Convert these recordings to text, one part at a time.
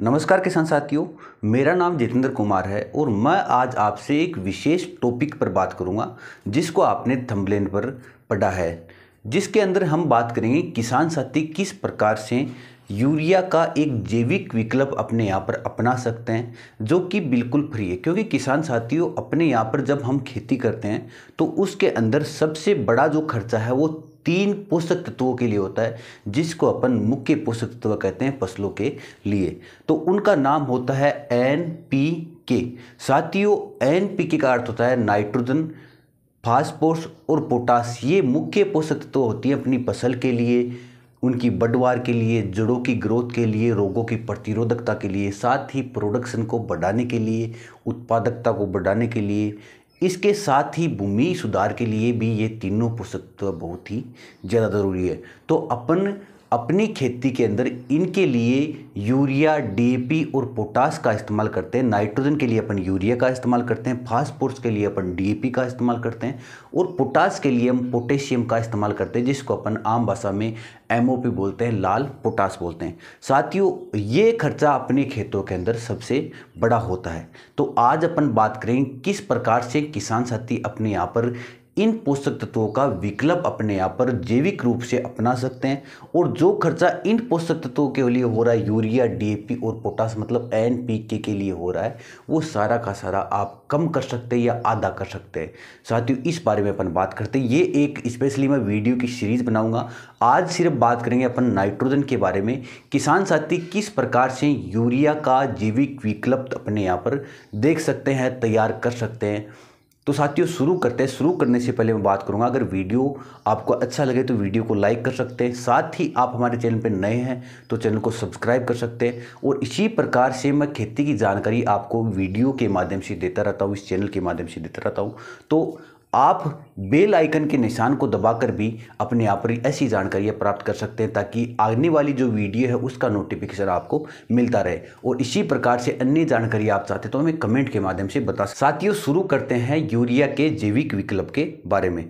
नमस्कार किसान साथियों मेरा नाम जितेंद्र कुमार है और मैं आज आपसे एक विशेष टॉपिक पर बात करूंगा जिसको आपने थम्बलेन पर पढ़ा है जिसके अंदर हम बात करेंगे किसान साथी किस प्रकार से यूरिया का एक जैविक विकल्प अपने यहाँ पर अपना सकते हैं जो कि बिल्कुल फ्री है क्योंकि किसान साथियों अपने यहाँ पर जब हम खेती करते हैं तो उसके अंदर सबसे बड़ा जो खर्चा है वो तीन पोषक तत्वों के लिए होता है जिसको अपन मुख्य पोषक तत्व कहते हैं फसलों के लिए तो उनका नाम होता है एन पी के साथियों एन पी के का अर्थ होता है नाइट्रोजन फास्फोरस और पोटास ये मुख्य पोषक तत्व होती हैं अपनी फसल के लिए उनकी बढ़वार के लिए जड़ों की ग्रोथ के लिए रोगों की प्रतिरोधकता के लिए साथ ही प्रोडक्शन को बढ़ाने के लिए उत्पादकता को बढ़ाने के लिए इसके साथ ही भूमि सुधार के लिए भी ये तीनों पोषक तत्व तो बहुत ही ज़्यादा ज़रूरी है तो अपन अपनी खेती के अंदर इनके लिए यूरिया डीएपी और पोटास का इस्तेमाल करते हैं नाइट्रोजन के लिए अपन यूरिया का इस्तेमाल करते हैं फास्फोरस के लिए अपन डीएपी का इस्तेमाल करते हैं और पोटास के लिए हम पोटेशियम का इस्तेमाल करते हैं जिसको अपन आम भाषा में एमओपी बोलते हैं लाल पोटास बोलते हैं साथियों ये खर्चा अपने खेतों के अंदर सबसे बड़ा होता है तो आज अपन बात करें किस प्रकार से किसान साथी अपने यहाँ पर इन पोषक तत्वों का विकल्प अपने यहाँ पर जैविक रूप से अपना सकते हैं और जो खर्चा इन पोषक तत्वों के लिए हो रहा है यूरिया डीएपी और पोटास मतलब एन पी के, के लिए हो रहा है वो सारा का सारा आप कम कर सकते हैं या आधा कर सकते हैं साथियों इस बारे में अपन बात करते हैं ये एक स्पेशली मैं वीडियो की सीरीज़ बनाऊँगा आज सिर्फ बात करेंगे अपन नाइट्रोजन के बारे में किसान साथी किस प्रकार से यूरिया का जैविक विकल्प अपने यहाँ पर देख सकते हैं तैयार कर सकते हैं तो साथियों शुरू करते हैं शुरू करने से पहले मैं बात करूंगा अगर वीडियो आपको अच्छा लगे तो वीडियो को लाइक कर सकते हैं साथ ही आप हमारे चैनल पर नए हैं तो चैनल को सब्सक्राइब कर सकते हैं और इसी प्रकार से मैं खेती की जानकारी आपको वीडियो के माध्यम से देता रहता हूँ इस चैनल के माध्यम से देता रहता हूँ तो आप बेल आइकन के निशान को दबाकर भी अपने आप पर ऐसी जानकारियाँ प्राप्त कर सकते हैं ताकि आने वाली जो वीडियो है उसका नोटिफिकेशन आपको मिलता रहे और इसी प्रकार से अन्य जानकारी आप चाहते तो हमें कमेंट के माध्यम से बता साथियों शुरू करते हैं यूरिया के जैविक विकल्प के बारे में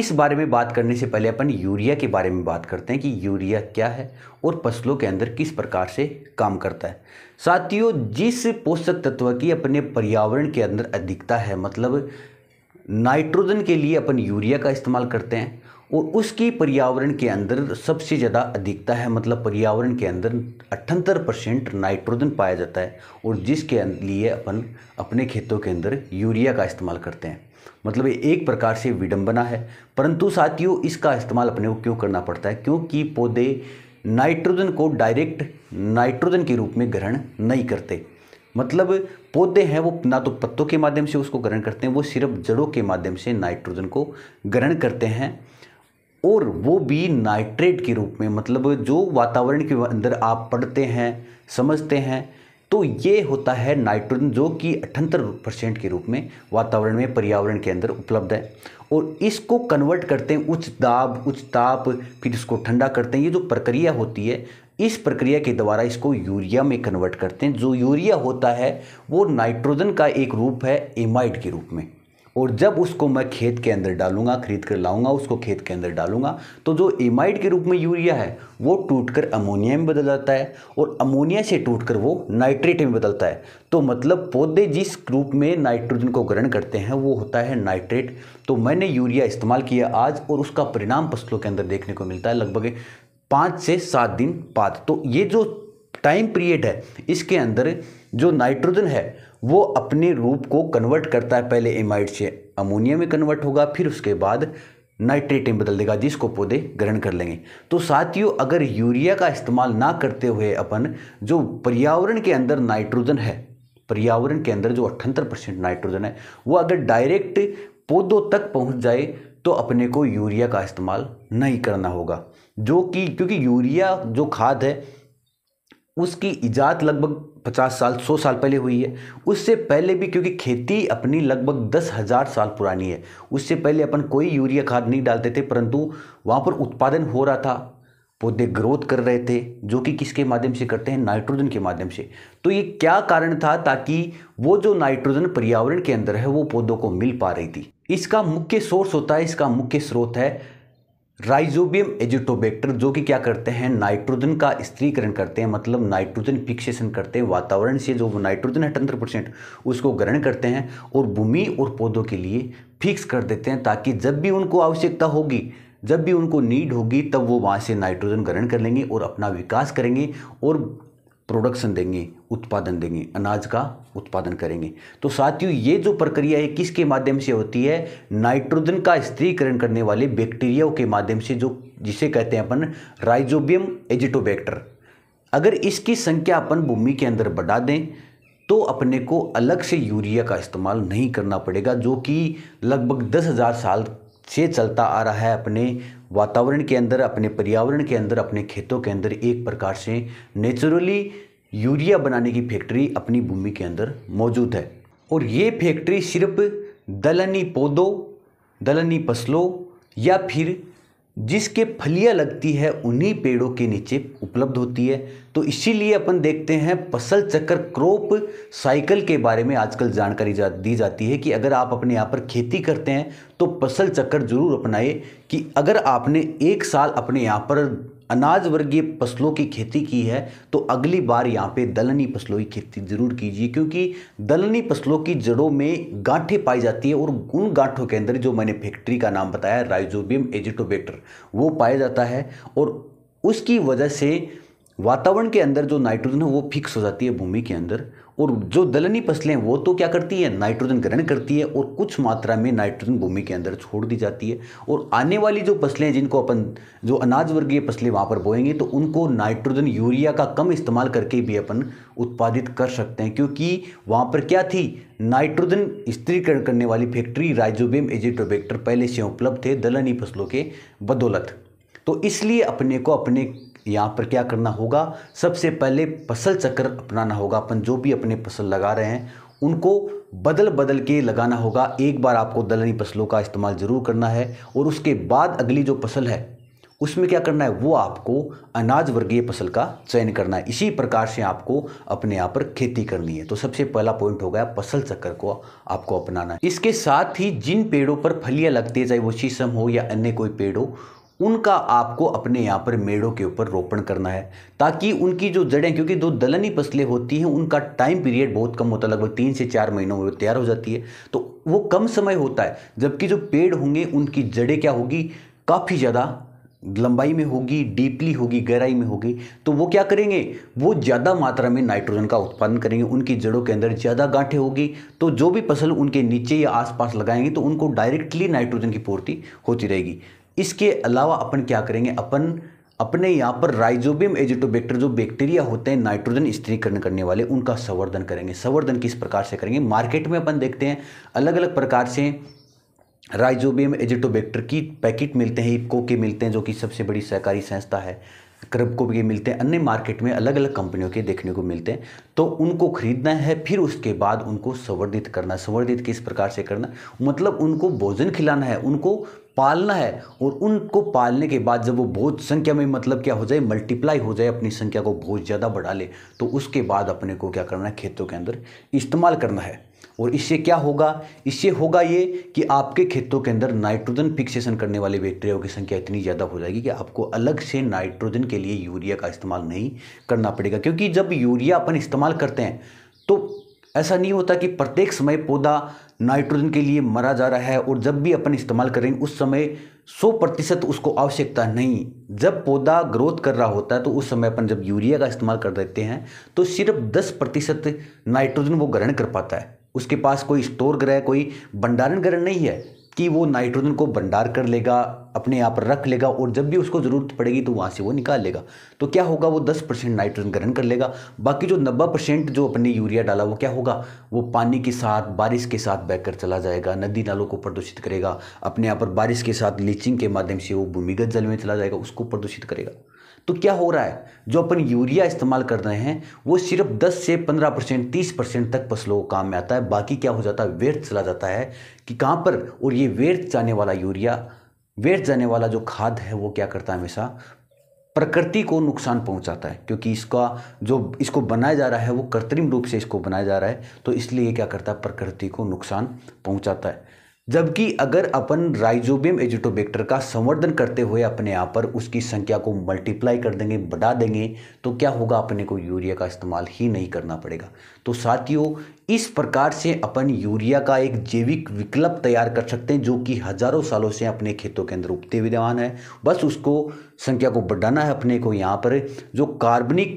इस बारे में बात करने से पहले अपन यूरिया के बारे में बात करते हैं कि यूरिया क्या है और फसलों के अंदर किस प्रकार से काम करता है साथियों जिस पोषक तत्व की अपने पर्यावरण के अंदर अधिकता है मतलब नाइट्रोजन के लिए अपन यूरिया का इस्तेमाल करते हैं और उसकी पर्यावरण के अंदर सबसे ज़्यादा अधिकता है मतलब पर्यावरण के अंदर अठहत्तर परसेंट नाइट्रोजन पाया जाता है और जिसके अं-, लिए अपन अपने खेतों के अंदर यूरिया का इस्तेमाल करते हैं मतलब ये एक प्रकार से विडंबना है परंतु साथियों इसका इस्तेमाल अपने को क्यों करना पड़ता है क्योंकि पौधे नाइट्रोजन को डायरेक्ट नाइट्रोजन के रूप में ग्रहण नहीं करते मतलब पौधे हैं वो ना तो पत्तों के माध्यम से उसको ग्रहण करते हैं वो सिर्फ जड़ों के माध्यम से नाइट्रोजन को ग्रहण करते हैं और वो भी नाइट्रेट के रूप में मतलब जो वातावरण के अंदर आप पढ़ते हैं समझते हैं तो ये होता है नाइट्रोजन जो कि अठहत्तर परसेंट के रूप में वातावरण में पर्यावरण के अंदर उपलब्ध है और इसको कन्वर्ट करते हैं उच्च दाब उच्च ताप फिर इसको ठंडा करते हैं ये जो प्रक्रिया होती है इस प्रक्रिया के द्वारा इसको यूरिया में कन्वर्ट करते हैं जो यूरिया होता है वो नाइट्रोजन का एक रूप है एमाइड के रूप में और जब उसको मैं खेत के अंदर डालूंगा खरीद कर लाऊंगा उसको खेत के अंदर डालूंगा तो जो एमाइड के रूप में यूरिया है वो टूटकर अमोनिया में बदल जाता है और अमोनिया से टूटकर वो नाइट्रेट में बदलता है तो मतलब पौधे जिस रूप में नाइट्रोजन को ग्रहण करते हैं वो होता है नाइट्रेट तो मैंने यूरिया इस्तेमाल किया आज और उसका परिणाम फसलों के अंदर देखने को मिलता है लगभग पाँच से सात दिन बाद तो ये जो टाइम पीरियड है इसके अंदर जो नाइट्रोजन है वो अपने रूप को कन्वर्ट करता है पहले एमाइड से अमोनिया में कन्वर्ट होगा फिर उसके बाद नाइट्रेट में बदल देगा जिसको पौधे ग्रहण कर लेंगे तो साथियों अगर यूरिया का इस्तेमाल ना करते हुए अपन जो पर्यावरण के अंदर नाइट्रोजन है पर्यावरण के अंदर जो अठहत्तर परसेंट नाइट्रोजन है वो अगर डायरेक्ट पौधों तक पहुंच जाए तो अपने को यूरिया का इस्तेमाल नहीं करना होगा जो कि क्योंकि यूरिया जो खाद है उसकी ईजाद लगभग पचास साल सौ साल पहले हुई है उससे पहले भी क्योंकि खेती अपनी लगभग दस हज़ार साल पुरानी है उससे पहले अपन कोई यूरिया खाद नहीं डालते थे परंतु वहाँ पर उत्पादन हो रहा था पौधे ग्रोथ कर रहे थे जो कि किसके माध्यम से करते हैं नाइट्रोजन के माध्यम से तो ये क्या कारण था ताकि वो जो नाइट्रोजन पर्यावरण के अंदर है वो पौधों को मिल पा रही थी इसका मुख्य सोर्स होता है इसका मुख्य स्रोत है राइजोबियम एजिटोबैक्टर जो कि क्या करते हैं नाइट्रोजन का स्त्रीकरण करते हैं मतलब नाइट्रोजन फिक्सेशन करते हैं वातावरण से जो नाइट्रोजन है अठहत्तर परसेंट उसको ग्रहण करते हैं और भूमि और पौधों के लिए फिक्स कर देते हैं ताकि जब भी उनको आवश्यकता होगी जब भी उनको नीड होगी तब वो वहाँ से नाइट्रोजन ग्रहण कर लेंगे और अपना विकास करेंगे और प्रोडक्शन देंगे उत्पादन देंगे अनाज का उत्पादन करेंगे तो साथियों ये जो प्रक्रिया है किसके माध्यम से होती है नाइट्रोजन का स्त्रीकरण करने वाले बैक्टीरियाओं के माध्यम से जो जिसे कहते हैं अपन राइजोबियम एजिटोबैक्टर अगर इसकी संख्या अपन भूमि के अंदर बढ़ा दें तो अपने को अलग से यूरिया का इस्तेमाल नहीं करना पड़ेगा जो कि लगभग दस हज़ार साल से चलता आ रहा है अपने वातावरण के अंदर अपने पर्यावरण के अंदर अपने खेतों के अंदर एक प्रकार से नेचुरली यूरिया बनाने की फैक्ट्री अपनी भूमि के अंदर मौजूद है और ये फैक्ट्री सिर्फ दलहनी पौधों दलहनी फसलों या फिर जिसके फलियाँ लगती है उन्हीं पेड़ों के नीचे उपलब्ध होती है तो इसीलिए अपन देखते हैं फसल चक्र क्रॉप साइकिल के बारे में आजकल जानकारी जा, दी जाती है कि अगर आप अपने यहाँ पर खेती करते हैं तो फसल चक्र जरूर अपनाएं कि अगर आपने एक साल अपने यहाँ पर अनाज वर्गीय फसलों की खेती की है तो अगली बार यहाँ पे दलहनी फसलों की खेती ज़रूर कीजिए क्योंकि दलहनी फसलों की जड़ों में गांठें पाई जाती है और उन गांठों के अंदर जो मैंने फैक्ट्री का नाम बताया राइजोबियम एजिटोबेक्टर वो पाया जाता है और उसकी वजह से वातावरण के अंदर जो नाइट्रोजन है वो फिक्स हो जाती है भूमि के अंदर और जो दलनी फसलें वो तो क्या करती है नाइट्रोजन ग्रहण करती है और कुछ मात्रा में नाइट्रोजन भूमि के अंदर छोड़ दी जाती है और आने वाली जो फसलें जिनको अपन जो अनाज वर्गीय फसलें वहाँ पर बोएंगे तो उनको नाइट्रोजन यूरिया का कम इस्तेमाल करके भी अपन उत्पादित कर सकते हैं क्योंकि वहाँ पर क्या थी नाइट्रोजन स्त्रीकरण करने वाली फैक्ट्री राइजोबियम एजिटोबैक्टर पहले से उपलब्ध थे दलहनी फसलों के बदौलत तो इसलिए अपने को अपने यहाँ पर क्या करना होगा सबसे पहले फसल चक्र अपनाना होगा अपन जो भी अपने फसल लगा रहे हैं उनको बदल बदल के लगाना होगा एक बार आपको दलहनी फसलों का इस्तेमाल ज़रूर करना है और उसके बाद अगली जो फसल है उसमें क्या करना है वो आपको अनाज वर्गीय फसल का चयन करना है इसी प्रकार से आपको अपने यहाँ पर खेती करनी है तो सबसे पहला पॉइंट हो गया फसल चक्कर को आपको अपनाना है इसके साथ ही जिन पेड़ों पर फलियाँ लगती है चाहे वो शीशम हो या अन्य कोई पेड़ हो उनका आपको अपने यहाँ पर मेड़ों के ऊपर रोपण करना है ताकि उनकी जो जड़ें क्योंकि जो दलहनी फसलें होती हैं उनका टाइम पीरियड बहुत कम होता है लगभग तीन से चार महीनों में तैयार हो जाती है तो वो कम समय होता है जबकि जो पेड़ होंगे उनकी जड़ें क्या होगी काफ़ी ज़्यादा लंबाई में होगी डीपली होगी गहराई में होगी तो वो क्या करेंगे वो ज़्यादा मात्रा में नाइट्रोजन का उत्पादन करेंगे उनकी जड़ों के अंदर ज़्यादा गांठें होगी तो जो भी फसल उनके नीचे या आसपास लगाएंगे तो उनको डायरेक्टली नाइट्रोजन की पूर्ति होती रहेगी इसके अलावा अपन क्या करेंगे अपन अपने यहाँ पर राइजोबियम एजिटोबैक्टर जो बैक्टीरिया होते हैं नाइट्रोजन स्त्रीकरण करने वाले उनका संवर्धन करेंगे संवर्धन किस प्रकार से करेंगे मार्केट में अपन देखते हैं अलग अलग प्रकार से राइजोबियम एजिटोबैक्टर की पैकेट मिलते हैं इपको के मिलते हैं जो कि सबसे बड़ी सहकारी संस्था है क्रब को भी मिलते हैं अन्य मार्केट में अलग अलग कंपनियों के देखने को मिलते हैं तो उनको खरीदना है फिर उसके बाद उनको संवर्धित करना संवर्धित किस प्रकार से करना मतलब उनको भोजन खिलाना है उनको पालना है और उनको पालने के बाद जब वो बहुत संख्या में मतलब क्या हो जाए मल्टीप्लाई हो जाए अपनी संख्या को बहुत ज़्यादा बढ़ा ले तो उसके बाद अपने को क्या करना है खेतों के अंदर इस्तेमाल करना है और इससे क्या होगा इससे होगा ये कि आपके खेतों के अंदर नाइट्रोजन फिक्सेशन करने वाले बैक्टीरियाओं की संख्या इतनी ज़्यादा हो जाएगी कि आपको अलग से नाइट्रोजन के लिए यूरिया का इस्तेमाल नहीं करना पड़ेगा क्योंकि जब यूरिया अपन इस्तेमाल करते हैं तो ऐसा नहीं होता कि प्रत्येक समय पौधा नाइट्रोजन के लिए मरा जा रहा है और जब भी अपन इस्तेमाल करें उस समय 100 प्रतिशत उसको आवश्यकता नहीं जब पौधा ग्रोथ कर रहा होता है तो उस समय अपन जब यूरिया का इस्तेमाल कर देते हैं तो सिर्फ 10 प्रतिशत नाइट्रोजन वो ग्रहण कर पाता है उसके पास कोई स्टोर ग्रह कोई भंडारण ग्रह नहीं है कि वो नाइट्रोजन को भंडार कर लेगा अपने आप रख लेगा और जब भी उसको ज़रूरत पड़ेगी तो वहाँ से वो निकाल लेगा तो क्या होगा वो दस परसेंट नाइट्रोजन ग्रहण कर लेगा बाकी जो नब्बे परसेंट जो अपने यूरिया डाला वो क्या होगा वो पानी के साथ बारिश के साथ बहकर चला जाएगा नदी नालों को प्रदूषित करेगा अपने आप पर बारिश के साथ लीचिंग के माध्यम से वो भूमिगत जल में चला जाएगा उसको प्रदूषित करेगा तो क्या हो रहा है जो अपन यूरिया इस्तेमाल कर रहे हैं वो सिर्फ 10 से 15 परसेंट तीस परसेंट तक फसलों को काम में आता है बाकी क्या हो जाता है व्यर्थ चला जाता है कि कहाँ पर और ये व्यर्थ जाने वाला यूरिया व्यर्थ जाने वाला जो खाद है वो क्या करता है हमेशा प्रकृति को नुकसान पहुंचाता है क्योंकि इसका जो इसको बनाया जा रहा है वो कृत्रिम रूप से इसको बनाया जा रहा है तो इसलिए क्या करता है प्रकृति को नुकसान पहुंचाता है जबकि अगर अपन राइजोबियम एजिटोबेक्टर का संवर्धन करते हुए अपने यहाँ पर उसकी संख्या को मल्टीप्लाई कर देंगे बढ़ा देंगे तो क्या होगा अपने को यूरिया का इस्तेमाल ही नहीं करना पड़ेगा तो साथियों इस प्रकार से अपन यूरिया का एक जैविक विकल्प तैयार कर सकते हैं जो कि हजारों सालों से अपने खेतों के अंदर उगते विद्यमान है बस उसको संख्या को बढ़ाना है अपने को यहाँ पर जो कार्बनिक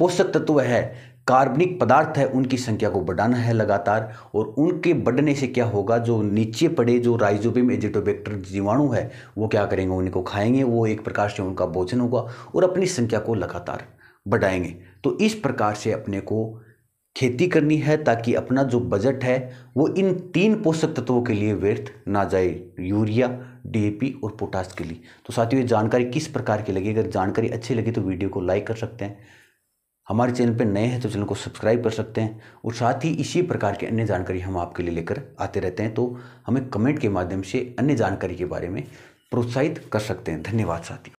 पोषक तत्व है कार्बनिक पदार्थ है उनकी संख्या को बढ़ाना है लगातार और उनके बढ़ने से क्या होगा जो नीचे पड़े जो राइजोबियम एजिटोबैक्टर जीवाणु है वो क्या करेंगे उनको खाएंगे वो एक प्रकार से उनका भोजन होगा और अपनी संख्या को लगातार बढ़ाएंगे तो इस प्रकार से अपने को खेती करनी है ताकि अपना जो बजट है वो इन तीन पोषक तत्वों के लिए व्यर्थ ना जाए यूरिया डीएपी और पोटास के लिए तो साथियों ये जानकारी किस प्रकार की लगी अगर जानकारी अच्छी लगी तो वीडियो को लाइक कर सकते हैं हमारे चैनल पर नए हैं तो चैनल को सब्सक्राइब कर सकते हैं और साथ ही इसी प्रकार की अन्य जानकारी हम आपके लिए लेकर आते रहते हैं तो हमें कमेंट के माध्यम से अन्य जानकारी के बारे में प्रोत्साहित कर सकते हैं धन्यवाद साथियों